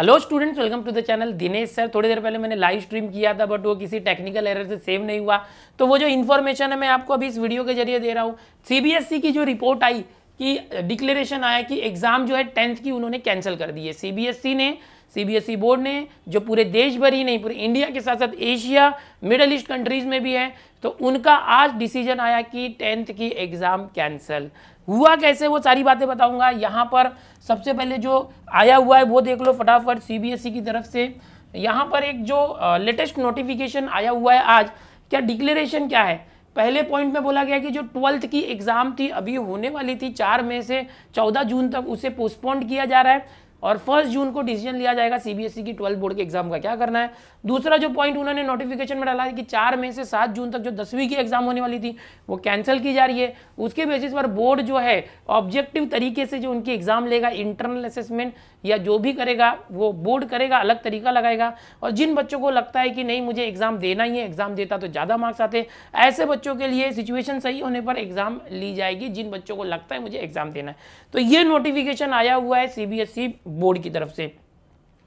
hello students welcome to the channel Dinesh sir थोड़ी देर पहले मैंने लाइव स्ट्रीम किया था बट वो किसी टेक्निकल एरर से सेव नहीं हुआ तो वो जो इन्फॉर्मेशन है मैं आपको अभी इस वीडियो के जरिए दे रहा हूँ सीबीएसई e की जो रिपोर्ट आई कि डिक्लेरेशन आया कि एग्ज़ाम जो है टेंथ की उन्होंने कैंसिल कर दी है सी e ने सी बोर्ड e ने जो पूरे देश भर ही नहीं पूरे इंडिया के साथ साथ एशिया मिडल ईस्ट कंट्रीज़ में भी है तो उनका आज डिसीजन आया कि टेंथ की एग्ज़ाम कैंसिल हुआ कैसे वो सारी बातें बताऊंगा यहाँ पर सबसे पहले जो आया हुआ है वो देख लो फटाफट सीबीएसई e की तरफ से यहाँ पर एक जो लेटेस्ट नोटिफिकेशन आया हुआ है आज क्या डिक्लेरेशन क्या है पहले पॉइंट में बोला गया कि जो ट्वेल्थ की एग्ज़ाम थी अभी होने वाली थी चार मई से चौदह जून तक उसे पोस्टपोन्ड किया जा रहा है और फर्स्ट जून को डिसीजन लिया जाएगा सीबीएसई की ट्वेल्थ बोर्ड के एग्जाम का क्या करना है दूसरा जो पॉइंट उन्होंने नोटिफिकेशन में डाला है कि चार मई से सात जून तक जो दसवीं की एग्जाम होने वाली थी वो कैंसिल की जा रही है उसके बेसिस पर बोर्ड जो है ऑब्जेक्टिव तरीके से जो उनकी एग्जाम लेगा इंटरनल असेसमेंट या जो भी करेगा वो बोर्ड करेगा अलग तरीका लगाएगा और जिन बच्चों को लगता है कि नहीं मुझे एग्ज़ाम देना ही है एग्ज़ाम देता तो ज़्यादा मार्क्स आते ऐसे बच्चों के लिए सिचुएशन सही होने पर एग्ज़ाम ली जाएगी जिन बच्चों को लगता है मुझे एग्ज़ाम देना है तो ये नोटिफिकेशन आया हुआ है सीबीएसई बोर्ड e की तरफ से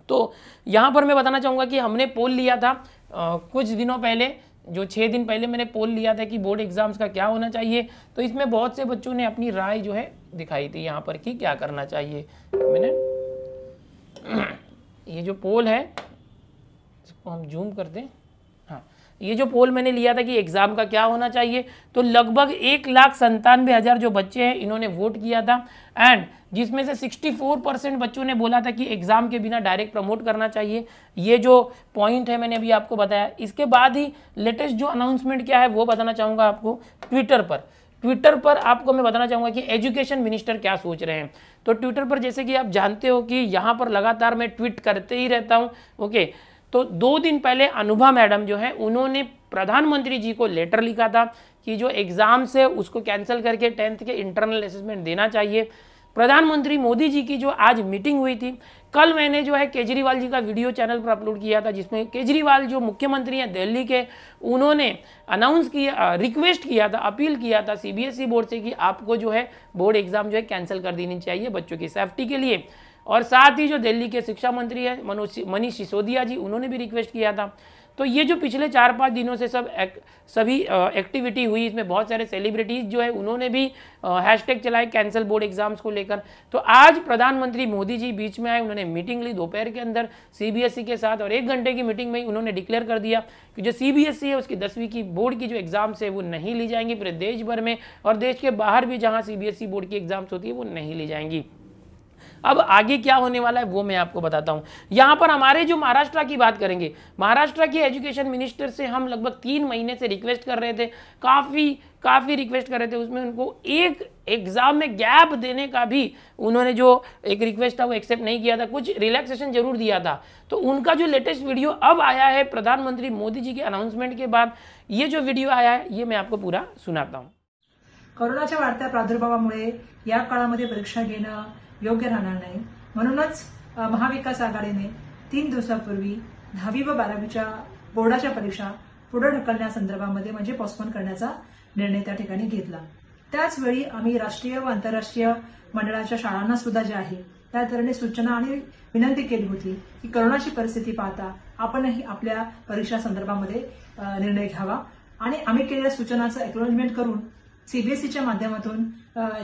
तो यहाँ पर मैं बताना चाहूँगा कि हमने पोल लिया था आ, कुछ दिनों पहले जो छः दिन पहले मैंने पोल लिया था कि बोर्ड एग्ज़ाम्स का क्या होना चाहिए तो इसमें बहुत से बच्चों ने अपनी राय जो है दिखाई थी यहाँ पर कि क्या करना चाहिए मैंने ये जो पोल है इसको हम जूम कर दें हाँ ये जो पोल मैंने लिया था कि एग्ज़ाम का क्या होना चाहिए तो लगभग एक लाख संतानवे हज़ार जो बच्चे हैं इन्होंने वोट किया था एंड जिसमें से 64 परसेंट बच्चों ने बोला था कि एग्ज़ाम के बिना डायरेक्ट प्रमोट करना चाहिए ये जो पॉइंट है मैंने अभी आपको बताया इसके बाद ही लेटेस्ट जो अनाउंसमेंट क्या है वो बताना चाहूँगा आपको ट्विटर पर ट्विटर पर आपको मैं बताना चाहूँगा कि एजुकेशन मिनिस्टर क्या सोच रहे हैं तो ट्विटर पर जैसे कि आप जानते हो कि यहाँ पर लगातार मैं ट्वीट करते ही रहता हूँ ओके तो दो दिन पहले अनुभा मैडम जो है उन्होंने प्रधानमंत्री जी को लेटर लिखा था कि जो एग्ज़ाम्स है उसको कैंसिल करके टेंथ के इंटरनल असेसमेंट देना चाहिए प्रधानमंत्री मोदी जी की जो आज मीटिंग हुई थी कल मैंने जो है केजरीवाल जी का वीडियो चैनल पर अपलोड किया था जिसमें केजरीवाल जो मुख्यमंत्री हैं दिल्ली के उन्होंने अनाउंस किया रिक्वेस्ट किया था अपील किया था सीबीएसई बोर्ड e से कि आपको जो है बोर्ड एग्ज़ाम जो है कैंसिल कर देनी चाहिए बच्चों की सेफ्टी के लिए और साथ ही जो दिल्ली के शिक्षा मंत्री हैं मनोज मनीष सिसोदिया जी उन्होंने भी रिक्वेस्ट किया था तो ये जो पिछले चार पाँच दिनों से सब एक, सभी एक्टिविटी हुई इसमें बहुत सारे सेलिब्रिटीज़ जो है उन्होंने भी हैश टैग चलाए कैंसिल बोर्ड एग्जाम्स को लेकर तो आज प्रधानमंत्री मोदी जी बीच में आए उन्होंने मीटिंग ली दोपहर के अंदर सीबीएसई e के साथ और एक घंटे की मीटिंग में उन्होंने डिक्लेयर कर दिया कि जो सीबीएसई e है उसकी दसवीं की बोर्ड की जो एग्ज़ाम्स है वो नहीं ली जाएंगी पूरे देश भर में और देश के बाहर भी जहाँ सी बोर्ड e की एग्ज़ाम्स होती है वो नहीं ली जाएंगी अब आगे क्या होने वाला है वो मैं आपको बताता हूँ यहाँ पर हमारे जो महाराष्ट्र की बात करेंगे महाराष्ट्र के एजुकेशन मिनिस्टर से हम लगभग तीन महीने से रिक्वेस्ट कर रहे थे काफ़ी काफ़ी रिक्वेस्ट कर रहे थे उसमें उनको एक एग्ज़ाम में गैप देने का भी उन्होंने जो एक रिक्वेस्ट था वो एक्सेप्ट नहीं किया था कुछ रिलैक्सेशन जरूर दिया था तो उनका जो लेटेस्ट वीडियो अब आया है प्रधानमंत्री मोदी जी के अनाउंसमेंट के बाद ये जो वीडियो आया है ये मैं आपको पूरा सुनाता हूँ कोरोना वाढत्या प्रादुर्भावामुळे या काळामध्ये परीक्षा घेणं योग्य राहणार नाही म्हणूनच महाविकास आघाडीने तीन दिवसापूर्वी दहावी व बारावीच्या बोर्डाच्या परीक्षा पुढे ढकलण्यासंदर्भामध्ये म्हणजे पोस्टपोन करण्याचा निर्णय त्या ठिकाणी घेतला त्याचवेळी आम्ही राष्ट्रीय व आंतरराष्ट्रीय मंडळाच्या शाळांना सुद्धा जे आहे त्या तऱ्हेने सूचना आणि विनंती केली होती की करोनाची परिस्थिती पाहता आपणही आपल्या परीक्षा संदर्भामध्ये निर्णय घ्यावा आणि आम्ही केलेल्या सूचनाचं एक्नॉलेजमेंट करून सीबीएसईच्या माध्यमातून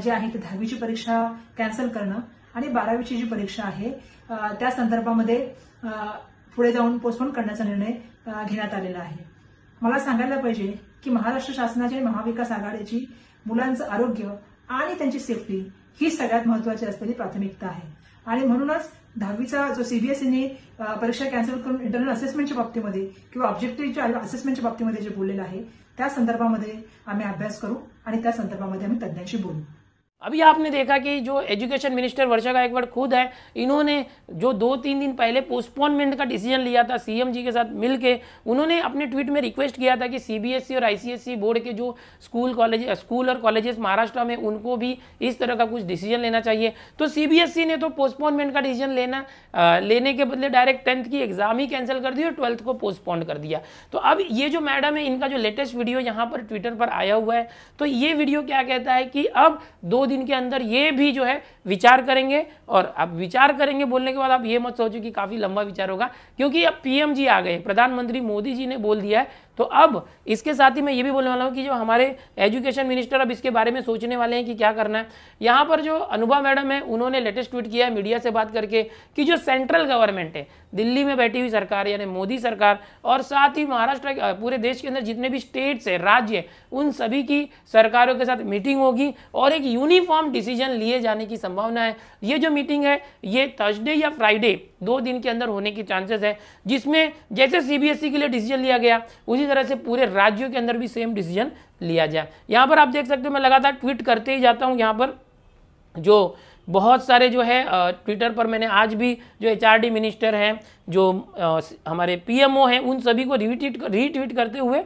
जे आहे ते दहावीची परीक्षा कॅन्सल करणं आणि बारावीची जी परीक्षा आहे त्या संदर्भामध्ये पुढे जाऊन पोस्टपोन करण्याचा निर्णय घेण्यात आलेला आहे मला सांगायला पाहिजे की महाराष्ट्र शासनाची महाविकास आघाडीची मुलांचं आरोग्य आणि त्यांची सेफ्टी ही सगळ्यात महत्वाची असलेली प्राथमिकता आहे आणि म्हणूनच दहावीचा जो सीबीएसईने परीक्षा कॅन्सल करून इंटरनल असेसमेंटच्या बाबतीमध्ये किंवा ऑब्जेक्टिव्हच्या असेसमेंटच्या बाबतीमध्ये जे बोललेलं आहे त्या संदर्भामध्ये आम्ही अभ्यास करू आणि त्या संदर्भामध्ये आम्ही तज्ञांशी बोलू अभी आपने देखा कि जो एजुकेशन मिनिस्टर वर्षा गायकवाड़ खुद है इन्होंने जो दो तीन दिन पहले पोस्टपोनमेंट का डिसीजन लिया था सीएम जी के साथ मिलके उन्होंने अपने ट्वीट में रिक्वेस्ट किया था कि सीबीएसई e और आईसीएसई बोर्ड e के जो स्कूल कॉलेज स्कूल और कॉलेजेस महाराष्ट्र में उनको भी इस तरह का कुछ डिसीजन लेना चाहिए तो सी e ने तो पोस्टपोनमेंट का डिसीजन लेना आ, लेने के बदले डायरेक्ट टेंथ की एग्जाम ही कैंसिल कर दी और ट्वेल्थ को पोस्टपोन कर दिया तो अब ये जो मैडम है इनका जो लेटेस्ट वीडियो यहाँ पर ट्विटर पर आया हुआ है तो ये वीडियो क्या कहता है कि अब दो दिन के अंदर ये भी जो है विचार करेंगे और अब विचार करेंगे बोलने के बाद आप ये मत सोचो कि काफ़ी लंबा विचार होगा क्योंकि अब जी आ गए प्रधानमंत्री मोदी जी ने बोल दिया है तो अब इसके साथ ही मैं ये भी बोलने वाला हूँ कि जो हमारे एजुकेशन मिनिस्टर अब इसके बारे में सोचने वाले हैं कि क्या करना है यहाँ पर जो अनुभा मैडम है उन्होंने लेटेस्ट ट्वीट किया है मीडिया से बात करके कि जो सेंट्रल गवर्नमेंट है दिल्ली में बैठी हुई सरकार यानी मोदी सरकार और साथ ही महाराष्ट्र पूरे देश के अंदर जितने भी स्टेट्स है राज्य उन सभी की सरकारों के साथ मीटिंग होगी और एक यूनिफॉर्म डिसीजन लिए जाने की संभावना है ये जो मीटिंग है ये थर्सडे या फ्राइडे दो दिन के अंदर होने के चांसेस है जिसमें जैसे सीबीएसई e के लिए डिसीजन लिया गया उसी तरह से पूरे राज्यों के अंदर भी सेम डिसीजन लिया जाए यहाँ पर आप देख सकते हो मैं लगातार ट्वीट करते ही जाता हूँ यहाँ पर जो बहुत सारे जो है ट्विटर पर मैंने आज भी जो एचआरडी मिनिस्टर हैं जो हमारे पीएमओ हैं उन सभी को रीट्वीट रीट्वीट करते हुए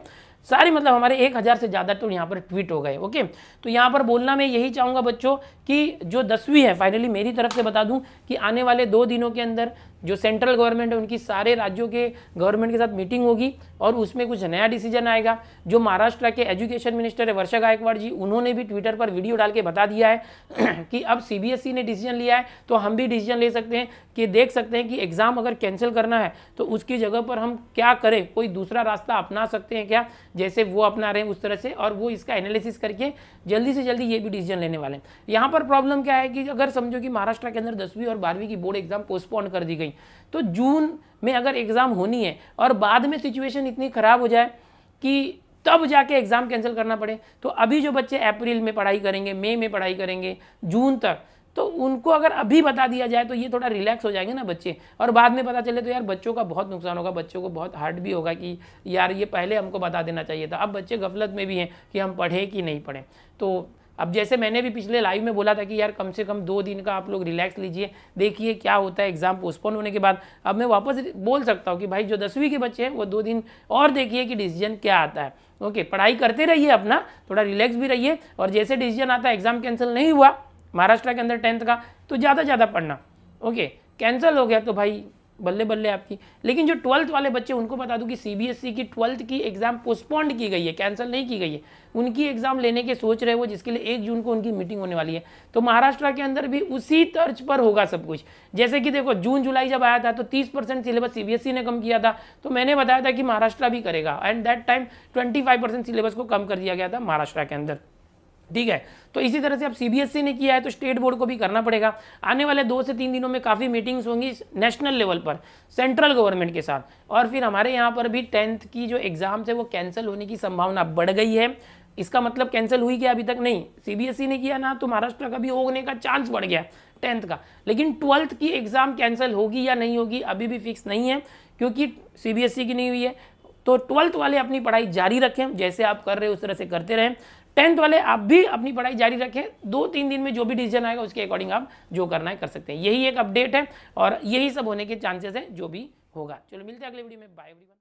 सारे मतलब हमारे एक हज़ार से ज़्यादा तो यहाँ पर ट्वीट हो गए ओके तो यहाँ पर बोलना मैं यही चाहूँगा बच्चों कि जो दसवीं है फाइनली मेरी तरफ से बता दूँ कि आने वाले दो दिनों के अंदर जो सेंट्रल गवर्नमेंट है उनकी सारे राज्यों के गवर्नमेंट के साथ मीटिंग होगी और उसमें कुछ नया डिसीजन आएगा जो महाराष्ट्र के एजुकेशन मिनिस्टर है वर्षा गायकवाड़ जी उन्होंने भी ट्विटर पर वीडियो डाल के बता दिया है कि अब सीबीएसई e ने डिसीजन लिया है तो हम भी डिसीजन ले सकते हैं कि देख सकते हैं कि एग्ज़ाम अगर कैंसिल करना है तो उसकी जगह पर हम क्या करें कोई दूसरा रास्ता अपना सकते हैं क्या जैसे वो अपना रहे हैं उस तरह से और वो इसका एनालिसिस करके जल्दी से जल्दी ये भी डिसीजन लेने वाले हैं यहाँ पर प्रॉब्लम क्या है कि अगर समझो कि महाराष्ट्र के अंदर दसवीं और बारहवीं की बोर्ड एग्जाम पोस्टपोन कर दी गई गई तो जून में अगर एग्ज़ाम होनी है और बाद में सिचुएशन इतनी ख़राब हो जाए कि तब जाके एग्ज़ाम कैंसिल करना पड़े तो अभी जो बच्चे अप्रैल में पढ़ाई करेंगे मई में पढ़ाई करेंगे जून तक तो उनको अगर अभी बता दिया जाए तो ये थोड़ा रिलैक्स हो जाएंगे ना बच्चे और बाद में पता चले तो यार बच्चों का बहुत नुकसान होगा बच्चों को बहुत हार्ड भी होगा कि यार ये पहले हमको बता देना चाहिए था अब बच्चे गफलत में भी हैं कि हम पढ़ें कि नहीं पढ़ें तो अब जैसे मैंने भी पिछले लाइव में बोला था कि यार कम से कम दो दिन का आप लोग रिलैक्स लीजिए देखिए क्या होता है एग्ज़ाम पोस्टपोन होने के बाद अब मैं वापस बोल सकता हूँ कि भाई जो दसवीं के बच्चे हैं वो दो दिन और देखिए कि डिसीजन क्या आता है ओके पढ़ाई करते रहिए अपना थोड़ा रिलैक्स भी रहिए और जैसे डिसीजन आता है एग्ज़ाम कैंसिल नहीं हुआ महाराष्ट्र के अंदर टेंथ का तो ज़्यादा ज़्यादा पढ़ना ओके कैंसिल हो गया तो भाई बल्ले बल्ले आपकी लेकिन जो ट्वेल्थ वाले बच्चे उनको बता दूं कि सीबीएसई e की ट्वेल्थ की एग्ज़ाम पोस्टपोन्ड की गई है कैंसिल नहीं की गई है उनकी एग्ज़ाम लेने के सोच रहे वो जिसके लिए एक जून को उनकी मीटिंग होने वाली है तो महाराष्ट्र के अंदर भी उसी तर्ज पर होगा सब कुछ जैसे कि देखो जून जुलाई जब आया था तो तीस सिलेबस सी e ने कम किया था तो मैंने बताया था कि महाराष्ट्र भी करेगा and that time twenty syllabus को कम कर दिया गया था महाराष्ट्र के अंदर ठीक है तो इसी तरह से अब सीबीएसई e ने किया है तो स्टेट बोर्ड को भी करना पड़ेगा आने वाले दो से तीन दिनों में काफ़ी मीटिंग्स होंगी नेशनल लेवल पर सेंट्रल गवर्नमेंट के साथ और फिर हमारे यहाँ पर भी टेंथ की जो एग्ज़ाम्स है वो कैंसिल होने की संभावना बढ़ गई है इसका मतलब कैंसिल हुई क्या अभी तक नहीं सीबीएसई e ने किया ना तो महाराष्ट्र का भी होने का चांस बढ़ गया टेंथ का लेकिन ट्वेल्थ की एग्ज़ाम कैंसिल होगी या नहीं होगी अभी भी फिक्स नहीं है क्योंकि सीबीएसई e की नहीं हुई है तो ट्वेल्थ वाले अपनी पढ़ाई जारी रखें जैसे आप कर रहे हो उस तरह से करते रहें टेंथ वाले आप भी अपनी पढ़ाई जारी रखें दो तीन दिन में जो भी डिसीजन आएगा उसके अकॉर्डिंग आप जो करना है कर सकते हैं यही एक अपडेट है और यही सब होने के चांसेस हैं जो भी होगा चलो मिलते हैं अगले वीडियो में बाय एवरीवन